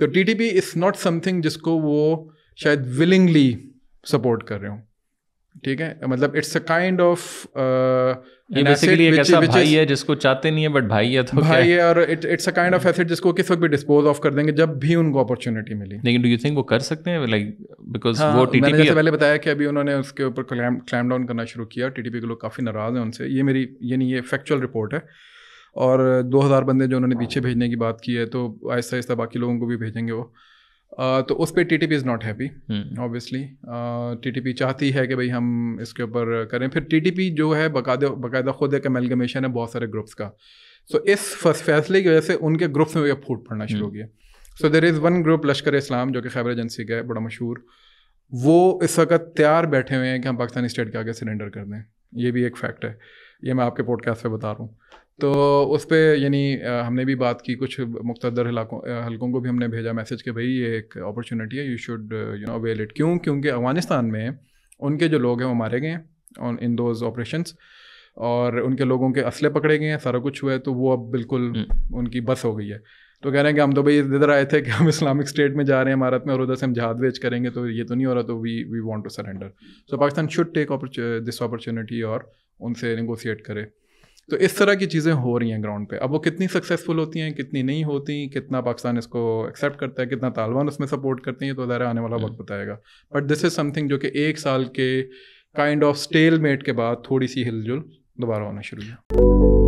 तो T T P is not something जिसको वो शायद विलिंगली सपोर्ट कर रहे हो ठीक है मतलब it's a kind of basically एक ऐसा भाई is, है जिसको चाहते नहीं है बट भाई है तो भाई है और it it's a kind of asset जिसको किस वक्त भी डिस्पोज ऑफ कर देंगे जब भी उनको अपॉर्चुनिटी मिली लेकिन डू यू थिंक वो कर सकते हैं लाइक बिकॉज हाँ, वो टीटीपी मैंने पहले बताया कि अभी उन्होंने उसके ऊपर क्लैम डाउन करना शुरू किया टीटीपी के लोग काफ़ी नाराज़ हैं उनसे ये मेरी ये नहीं ये फैक्चुअल रिपोर्ट है और दो हज़ार बंदे जो उन्होंने पीछे भेजने की बात की है तो आहिस्ता आहिस्ता बाकी लोगों को भी भेजेंगे वो तो उस पर T T P is not happy obviously T T P चाहती है कि भाई हम इसके ऊपर करें फिर टी टी पी जो है बाकायदा बाकायदा खुद एक अमेलगमेशन है बहुत सारे ग्रुप्स का सो इस फैसले की वजह से उनके ग्रुप्स में भी फूट पड़ना शुरू हो हम्म। गया so there is one group Lashkar Islam जो कि खैबर एजेंसी का है बड़ा मशहूर वो इस वक्त तैयार बैठे हुए हैं कि हम पाकिस्तानी स्टेट के आगे सरेंडर कर दें ये भी एक फैक्ट है ये मैं आपके पॉडकास्ट पे बता रहा हूँ तो उस पर यानी हमने भी बात की कुछ मुख्तर हलाकों हलकों को भी हमने भेजा मैसेज कि भाई ये एक अपॉर्चुनिटी है you should you know avail it क्यों क्योंकि अफगानिस्तान में उनके जो लोग हैं वो मारे गए हैं इन दोज ऑपरेशन और उनके लोगों के असले पकड़े गए हैं सारा कुछ हुआ है तो वो अब बिल्कुल हम्म। उनकी बस हो गई है तो कह रहे हैं कि हम तो भाई इधर आए थे कि हम इस्लामिक स्टेट में जा रहे हैं भारत में और उधर से हम जहाद वेज करेंगे तो ये तो नहीं हो रहा तो we we want to surrender so Pakistan should take this opportunity और उनसे निगोशिएट करे तो इस तरह की चीज़ें हो रही हैं ग्राउंड पे अब वो कितनी सक्सेसफुल होती हैं कितनी नहीं होती कितना पाकिस्तान इसको एक्सेप्ट करता है कितना तालिबान उसमें सपोर्ट करते हैं तो ज़रा आने वाला हम्म। वक्त बताएगा बट दिस इज़ समथिंग जो कि एक साल के काइंड ऑफ स्टेल मेट के बाद थोड़ी सी हिलजुल दोबारा होना शुरू हुआ